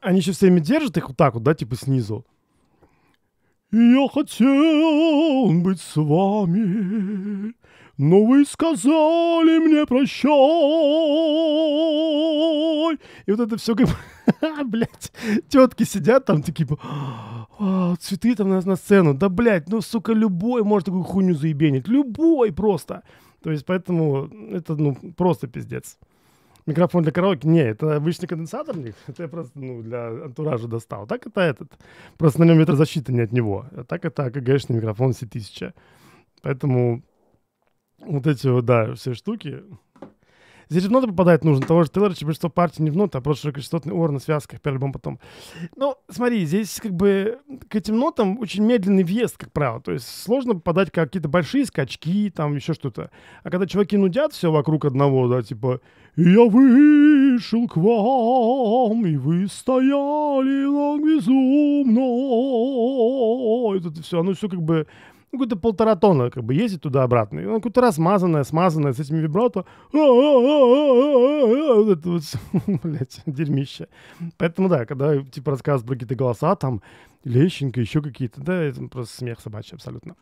Они еще все время держат их вот так вот, да, типа снизу. Я хотел быть с вами, но вы сказали мне прощай. И вот это все как блядь, тетки сидят там такие, «А, цветы там на, на сцену. Да, блядь, ну, сука, любой может такую хуйню заебенить. Любой просто. То есть, поэтому это, ну, просто пиздец. Микрофон для караоке? Не, это обычный конденсаторник. Это я просто ну, для антуража достал. Так это этот. Просто на нем ветрозащиты не от него. А так это АКГшный микрофон C1000. Поэтому вот эти вот, да, все штуки, Здесь в ноты попадать нужно, того же Тейлора, чем большинство партий не в ноты, а просто широкочастотный ор на связках, первый альбом потом. Ну, смотри, здесь как бы к этим нотам очень медленный въезд, как правило, то есть сложно попадать какие-то большие скачки, там еще что-то. А когда чуваки нудят все вокруг одного, да, типа «Я вышел к вам, и вы стояли так безумно», это все, оно все как бы ну, какой-то полтора тонна, как бы, ездит туда-обратно. И она какой-то размазанная, смазанная с этими вибрато. А, а, а, вот это вот, блядь, дерьмище. Поэтому, да, когда, типа, рассказывают про какие-то голоса, там, Лещенко, еще какие-то, да, это просто смех собачий абсолютно.